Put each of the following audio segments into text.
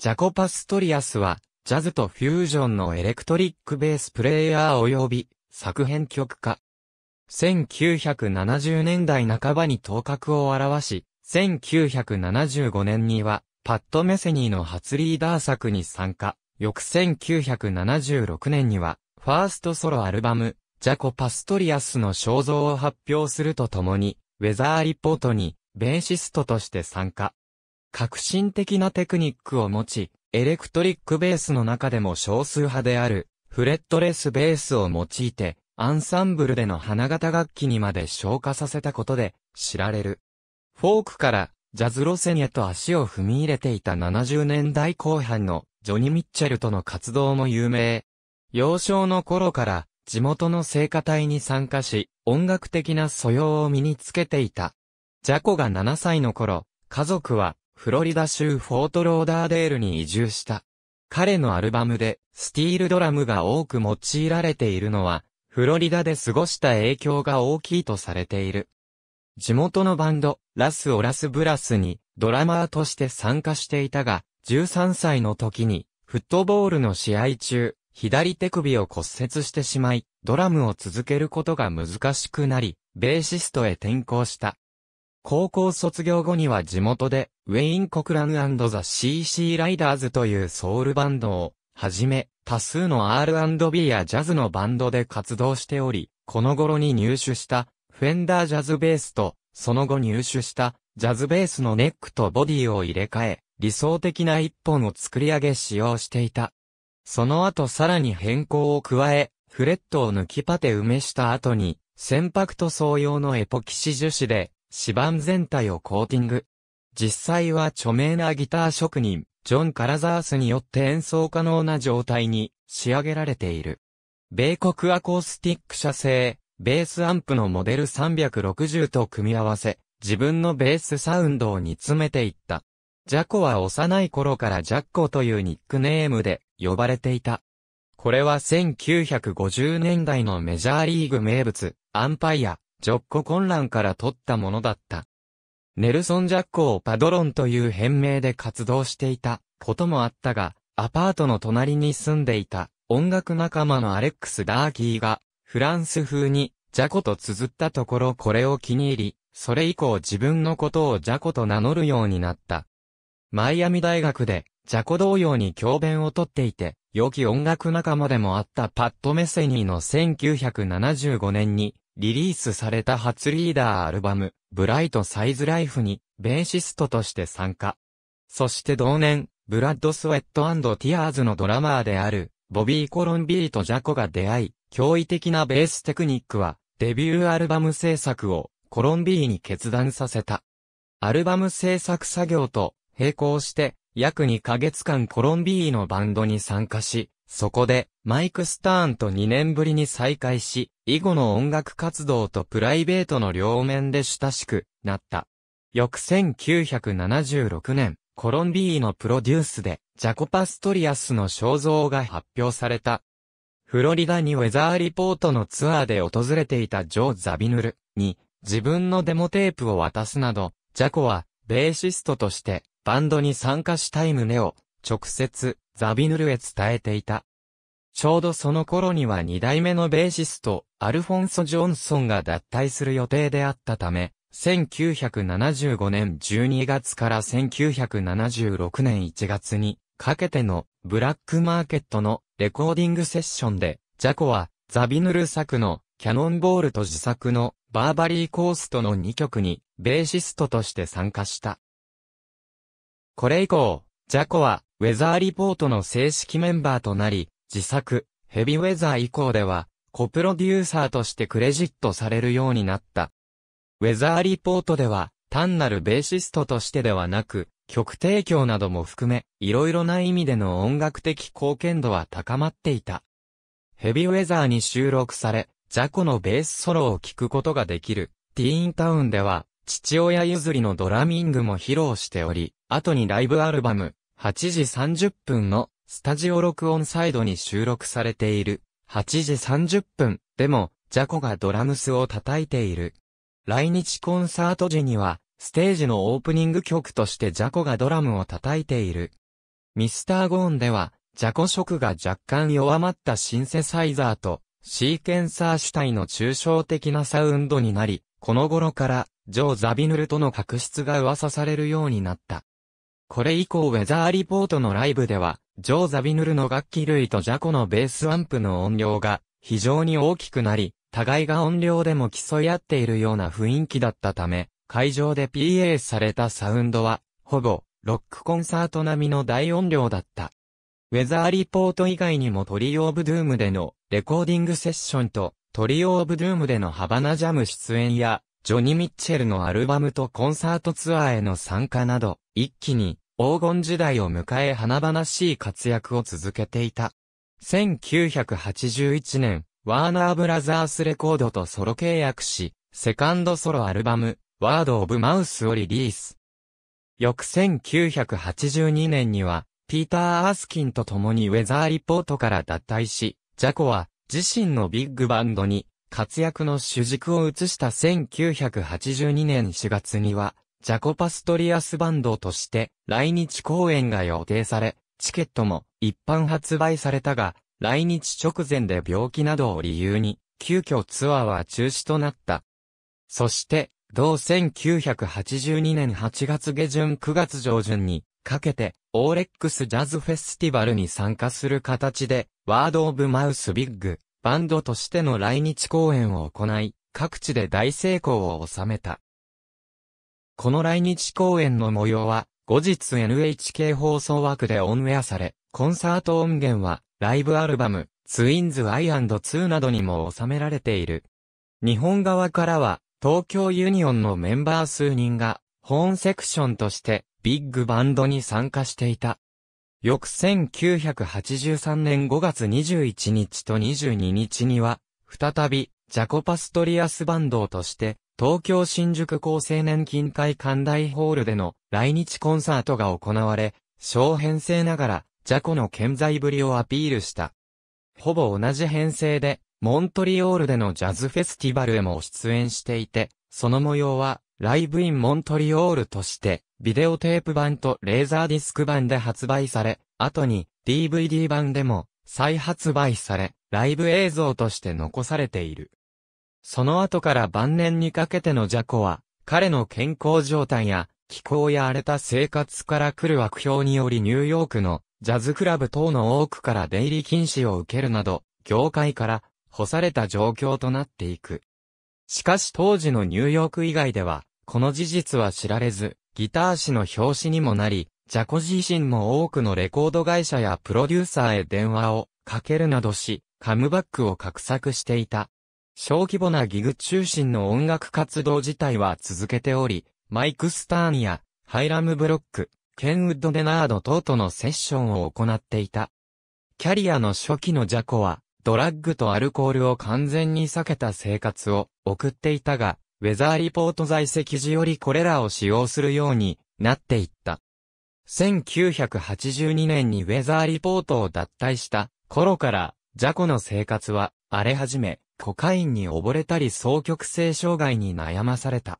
ジャコパストリアスは、ジャズとフュージョンのエレクトリックベースプレイヤー及び作編曲家。1970年代半ばに頭角を現し、1975年には、パッド・メセニーの初リーダー作に参加。翌1976年には、ファーストソロアルバム、ジャコ・パストリアスの肖像を発表するとともに、ウェザーリポートに、ベーシストとして参加。革新的なテクニックを持ち、エレクトリックベースの中でも少数派である、フレットレスベースを用いて、アンサンブルでの花形楽器にまで昇華させたことで知られる。フォークからジャズ路線へと足を踏み入れていた70年代後半のジョニ・ミッチェルとの活動も有名。幼少の頃から地元の聖歌隊に参加し、音楽的な素養を身につけていた。ジャコが7歳の頃、家族はフロリダ州フォートローダーデールに移住した。彼のアルバムで、スティールドラムが多く用いられているのは、フロリダで過ごした影響が大きいとされている。地元のバンド、ラスオラスブラスに、ドラマーとして参加していたが、13歳の時に、フットボールの試合中、左手首を骨折してしまい、ドラムを続けることが難しくなり、ベーシストへ転向した。高校卒業後には地元でウェイン・コクランザ・ CC ライダーズというソウルバンドを、はじめ、多数の R&B やジャズのバンドで活動しており、この頃に入手した、フェンダージャズベースと、その後入手した、ジャズベースのネックとボディを入れ替え、理想的な一本を作り上げ使用していた。その後さらに変更を加え、フレットを抜きパテ埋めした後に、船舶塗装用のエポキシ樹脂で、指板全体をコーティング。実際は著名なギター職人、ジョン・カラザースによって演奏可能な状態に仕上げられている。米国アコースティック社製、ベースアンプのモデル360と組み合わせ、自分のベースサウンドを煮詰めていった。ジャコは幼い頃からジャッコというニックネームで呼ばれていた。これは1950年代のメジャーリーグ名物、アンパイア、ジョッコ混乱から取ったものだった。ネルソン・ジャックをパドロンという変名で活動していたこともあったが、アパートの隣に住んでいた音楽仲間のアレックス・ダーキーが、フランス風にジャコと綴ったところこれを気に入り、それ以降自分のことをジャコと名乗るようになった。マイアミ大学で、ジャコ同様に教鞭をとっていて、良き音楽仲間でもあったパッド・メセニーの1975年に、リリースされた初リーダーアルバム、ブライトサイズライフに、ベーシストとして参加。そして同年、ブラッドスウェットティアーズのドラマーである、ボビー・コロンビーとジャコが出会い、驚異的なベーステクニックは、デビューアルバム制作を、コロンビーに決断させた。アルバム制作作業と、並行して、約2ヶ月間コロンビーのバンドに参加し、そこで、マイク・スターンと2年ぶりに再会し、以後の音楽活動とプライベートの両面で親しくなった。翌1976年、コロンビーのプロデュースで、ジャコパストリアスの肖像が発表された。フロリダにウェザーリポートのツアーで訪れていたジョー・ザビヌルに、自分のデモテープを渡すなど、ジャコは、ベーシストとして、バンドに参加したい旨を直接、ザビヌルへ伝えていた。ちょうどその頃には二代目のベーシスト、アルフォンソ・ジョンソンが脱退する予定であったため、1975年12月から1976年1月にかけてのブラックマーケットのレコーディングセッションで、ジャコはザビヌル作のキャノンボールと自作のバーバリーコーストの2曲にベーシストとして参加した。これ以降、ジャコはウェザーリポートの正式メンバーとなり、自作、ヘビウェザー以降では、コプロデューサーとしてクレジットされるようになった。ウェザーリポートでは、単なるベーシストとしてではなく、曲提供なども含め、いろいろな意味での音楽的貢献度は高まっていた。ヘビウェザーに収録され、ジャコのベースソロを聴くことができる、ティーンタウンでは、父親譲りのドラミングも披露しており、後にライブアルバム、8時30分のスタジオ録音サイドに収録されている8時30分でもジャコがドラムスを叩いている。来日コンサート時にはステージのオープニング曲としてジャコがドラムを叩いている。ミスターゴーンではジャコ色が若干弱まったシンセサイザーとシーケンサー主体の抽象的なサウンドになり、この頃からジョー・ザビヌルとの確執が噂されるようになった。これ以降ウェザーリポートのライブでは、ジョー・ザビヌルの楽器類とジャコのベースアンプの音量が非常に大きくなり、互いが音量でも競い合っているような雰囲気だったため、会場で PA されたサウンドは、ほぼ、ロックコンサート並みの大音量だった。ウェザーリポート以外にもトリオオブドゥームでのレコーディングセッションとトリオオブドゥームでのハバナジャム出演やジョニ・ミッチェルのアルバムとコンサートツアーへの参加など一気に黄金時代を迎え華々しい活躍を続けていた。1981年、ワーナーブラザースレコードとソロ契約し、セカンドソロアルバム、ワード・オブ・マウスをリリース。翌1982年には、ピーター・アースキンと共にウェザーリポートから脱退し、ジャコは自身のビッグバンドに活躍の主軸を移した1982年4月には、ジャコパストリアスバンドとして来日公演が予定され、チケットも一般発売されたが、来日直前で病気などを理由に、急遽ツアーは中止となった。そして、同1982年8月下旬9月上旬にかけて、オーレックスジャズフェスティバルに参加する形で、ワードオブマウスビッグ、バンドとしての来日公演を行い、各地で大成功を収めた。この来日公演の模様は、後日 NHK 放送枠でオンエアされ、コンサート音源は、ライブアルバム、ツインズアイ・ツーなどにも収められている。日本側からは、東京ユニオンのメンバー数人が、ホーンセクションとして、ビッグバンドに参加していた。翌1983年5月21日と22日には、再び、ジャコパストリアスバンドとして、東京新宿厚生年金会館大ホールでの来日コンサートが行われ、小編成ながら、ジャコの健在ぶりをアピールした。ほぼ同じ編成で、モントリオールでのジャズフェスティバルへも出演していて、その模様は、ライブインモントリオールとして、ビデオテープ版とレーザーディスク版で発売され、後に DVD 版でも再発売され、ライブ映像として残されている。その後から晩年にかけてのジャコは、彼の健康状態や、気候や荒れた生活から来る悪評によりニューヨークのジャズクラブ等の多くから出入り禁止を受けるなど、業界から干された状況となっていく。しかし当時のニューヨーク以外では、この事実は知られず、ギター誌の表紙にもなり、ジャコ自身も多くのレコード会社やプロデューサーへ電話をかけるなどし、カムバックを画策していた。小規模なギグ中心の音楽活動自体は続けており、マイク・スターンやハイラム・ブロック、ケンウッド・デナード等とのセッションを行っていた。キャリアの初期のジャコは、ドラッグとアルコールを完全に避けた生活を送っていたが、ウェザーリポート在籍時よりこれらを使用するようになっていった。1982年にウェザーリポートを脱退した頃から、ジャコの生活は荒れ始め、コカインに溺れたり双極性障害に悩まされた。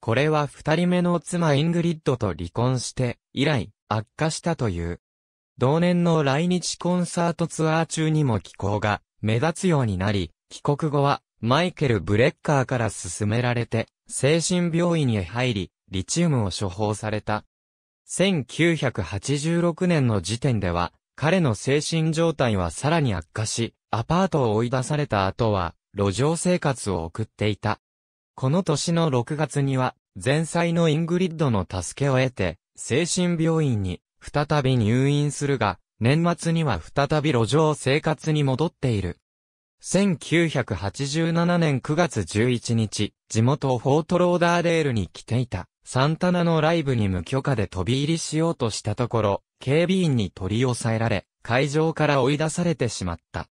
これは二人目の妻イングリッドと離婚して、以来、悪化したという。同年の来日コンサートツアー中にも気候が目立つようになり、帰国後はマイケル・ブレッカーから勧められて、精神病院へ入り、リチウムを処方された。1986年の時点では、彼の精神状態はさらに悪化し、アパートを追い出された後は、路上生活を送っていた。この年の6月には、前妻のイングリッドの助けを得て、精神病院に再び入院するが、年末には再び路上生活に戻っている。1987年9月11日、地元フォートローダーデールに来ていた。サンタナのライブに無許可で飛び入りしようとしたところ、警備員に取り押さえられ、会場から追い出されてしまった。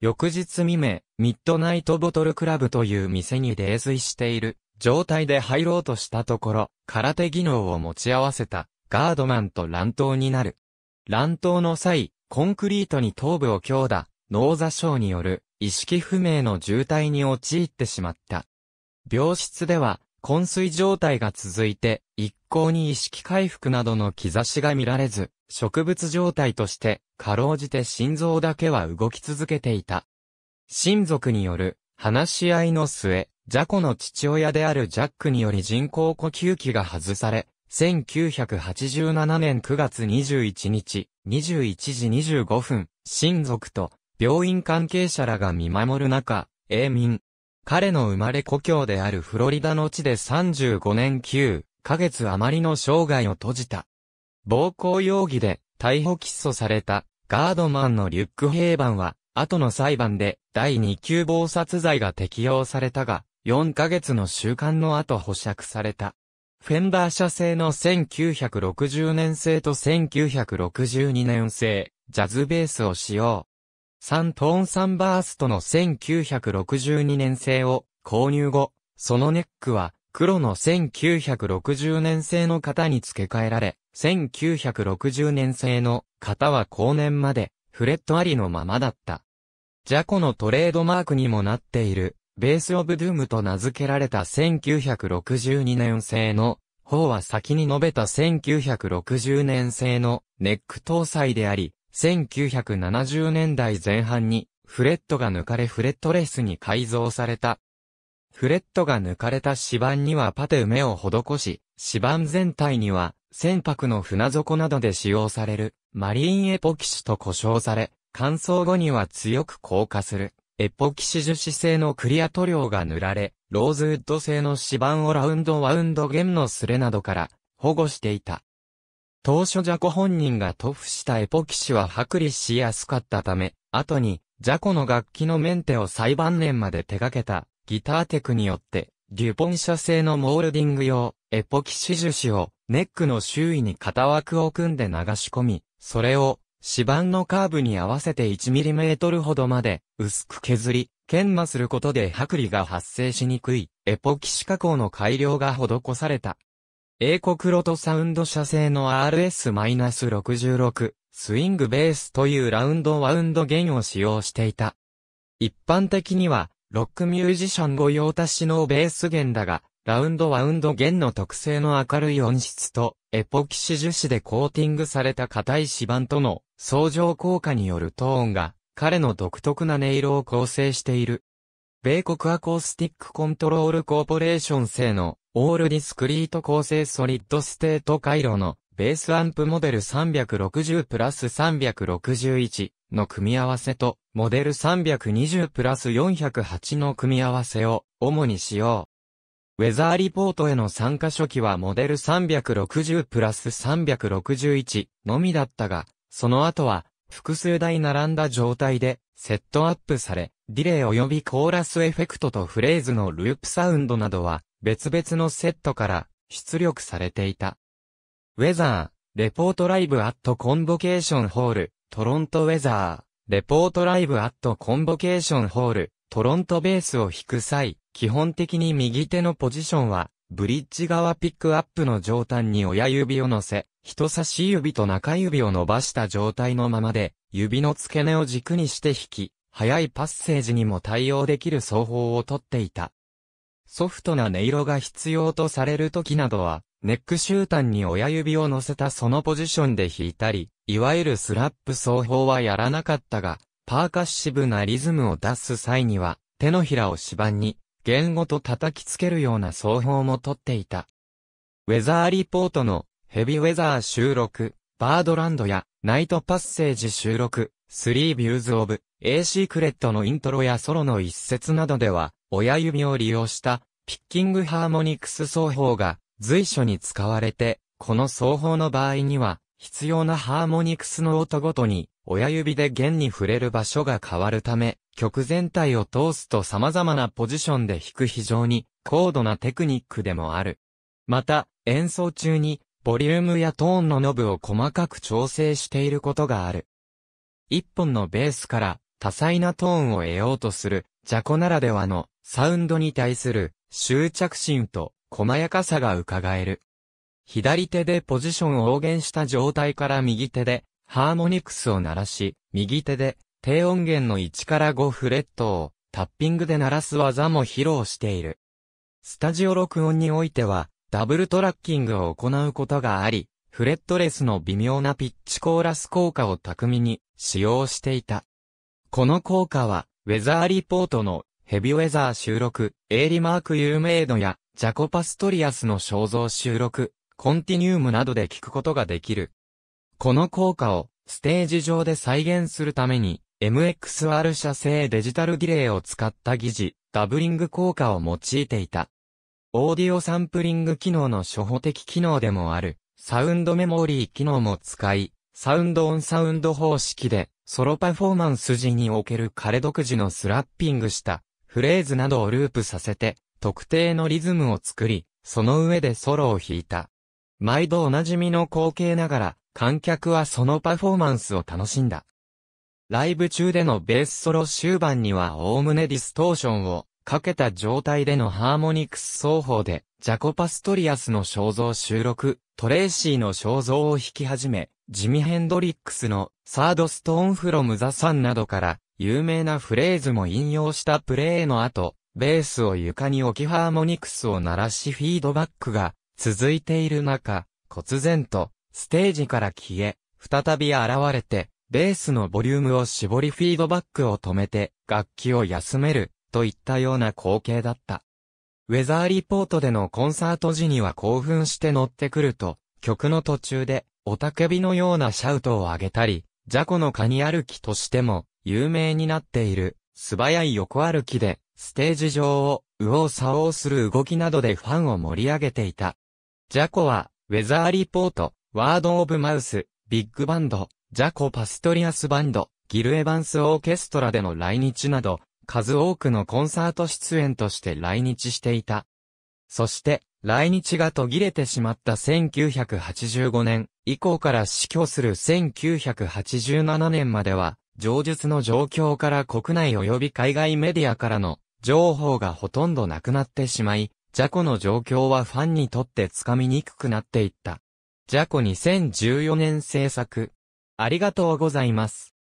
翌日未明、ミッドナイトボトルクラブという店に泥酔している状態で入ろうとしたところ、空手技能を持ち合わせたガードマンと乱闘になる。乱闘の際、コンクリートに頭部を強打、脳座症による意識不明の渋滞に陥ってしまった。病室では昏睡状態が続いて、一向に意識回復などの兆しが見られず、植物状態として、かろうじて心臓だけは動き続けていた。親族による、話し合いの末、ジャコの父親であるジャックにより人工呼吸器が外され、1987年9月21日、21時25分、親族と病院関係者らが見守る中、永民、彼の生まれ故郷であるフロリダの地で35年9ヶ月余りの生涯を閉じた。暴行容疑で逮捕起訴されたガードマンのリュック・ヘイバンは、後の裁判で第2級暴殺罪が適用されたが、4ヶ月の習慣の後保釈された。フェンダー社製の1960年製と1962年製、ジャズベースを使用。サントーンサンバーストの1962年製を購入後、そのネックは黒の1960年製の型に付け替えられ、1960年製の型は後年までフレットありのままだった。ジャコのトレードマークにもなっている、ベースオブドゥームと名付けられた1962年製の方は先に述べた1960年製のネック搭載であり、1970年代前半にフレットが抜かれフレットレスに改造された。フレットが抜かれた指板にはパテ埋めを施し、指板全体には船舶の船底などで使用されるマリンエポキシと呼称され、乾燥後には強く硬化するエポキシ樹脂製のクリア塗料が塗られ、ローズウッド製の指板をラウンドワウンド弦のスレなどから保護していた。当初ジャコ本人が塗布したエポキシは剥離しやすかったため、後に、ジャコの楽器のメンテを最晩年まで手掛けた、ギターテクによって、デュポン社製のモールディング用、エポキシ樹脂を、ネックの周囲に型枠を組んで流し込み、それを、指板のカーブに合わせて 1mm ほどまで、薄く削り、研磨することで剥離が発生しにくい、エポキシ加工の改良が施された。英国ロトサウンド社製の RS-66 スイングベースというラウンドワウンド弦を使用していた。一般的には、ロックミュージシャン御用達のベース弦だが、ラウンドワウンド弦の特性の明るい音質と、エポキシ樹脂でコーティングされた硬い指板との相乗効果によるトーンが、彼の独特な音色を構成している。米国アコースティックコントロールコーポレーション製のオールディスクリート構成ソリッドステート回路のベースアンプモデル360プラス361の組み合わせとモデル320プラス408の組み合わせを主に使用。ウェザーリポートへの参加初期はモデル360プラス361のみだったが、その後は複数台並んだ状態でセットアップされ、ディレイ及びコーラスエフェクトとフレーズのループサウンドなどは別々のセットから出力されていた。ウェザー、レポートライブアットコンボケーションホール、トロントウェザー、レポートライブアットコンボケーションホール、トロントベースを弾く際、基本的に右手のポジションは、ブリッジ側ピックアップの上端に親指を乗せ、人差し指と中指を伸ばした状態のままで、指の付け根を軸にして弾き、速いパッセージにも対応できる奏法をとっていた。ソフトな音色が必要とされる時などは、ネック集端に親指を乗せたそのポジションで弾いたり、いわゆるスラップ奏法はやらなかったが、パーカッシブなリズムを出す際には、手のひらを指板に、言語と叩きつけるような奏法もとっていた。ウェザーリポートのヘビウェザー収録、バードランドやナイトパッセージ収録、スリービューズオブ、A シークレットのイントロやソロの一節などでは、親指を利用したピッキングハーモニクス奏法が随所に使われて、この奏法の場合には、必要なハーモニクスの音ごとに、親指で弦に触れる場所が変わるため、曲全体を通すと様々なポジションで弾く非常に高度なテクニックでもある。また、演奏中に、ボリュームやトーンのノブを細かく調整していることがある。一本のベースから多彩なトーンを得ようとする、ジャコならではのサウンドに対する執着心と細やかさが伺える。左手でポジションを応言した状態から右手でハーモニクスを鳴らし、右手で低音源の1から5フレットをタッピングで鳴らす技も披露している。スタジオ録音においてはダブルトラッキングを行うことがあり、フレットレスの微妙なピッチコーラス効果を巧みに使用していた。この効果はウェザーリポートのヘビウェザー収録、エイリマーク有名度や、ジャコパストリアスの肖像収録、コンティニウムなどで聞くことができる。この効果を、ステージ上で再現するために、MXR 社製デジタルディレイを使った疑似、ダブリング効果を用いていた。オーディオサンプリング機能の初歩的機能でもある、サウンドメモリー機能も使い、サウンドオンサウンド方式で、ソロパフォーマンス時における彼独自のスラッピングしたフレーズなどをループさせて、特定のリズムを作り、その上でソロを弾いた。毎度おなじみの光景ながら、観客はそのパフォーマンスを楽しんだ。ライブ中でのベースソロ終盤にはおおむねディストーションをかけた状態でのハーモニクス奏法で、ジャコパストリアスの肖像収録、トレーシーの肖像を弾き始め、ジミ・ヘンドリックスのサードストーンフロムザサンなどから有名なフレーズも引用したプレーの後、ベースを床に置きハーモニクスを鳴らしフィードバックが続いている中、忽然とステージから消え、再び現れて、ベースのボリュームを絞りフィードバックを止めて楽器を休めるといったような光景だった。ウェザーリポートでのコンサート時には興奮して乗ってくると、曲の途中で、おたけびのようなシャウトを上げたり、ジャコのカニ歩きとしても、有名になっている、素早い横歩きで、ステージ上を、右往左往する動きなどでファンを盛り上げていた。ジャコは、ウェザーリポート、ワードオブマウス、ビッグバンド、ジャコパストリアスバンド、ギルエヴァンスオーケストラでの来日など、数多くのコンサート出演として来日していた。そして、来日が途切れてしまった1985年以降から死去する1987年までは、上述の状況から国内及び海外メディアからの情報がほとんどなくなってしまい、ジャコの状況はファンにとってつかみにくくなっていった。ジャコ2014年制作。ありがとうございます。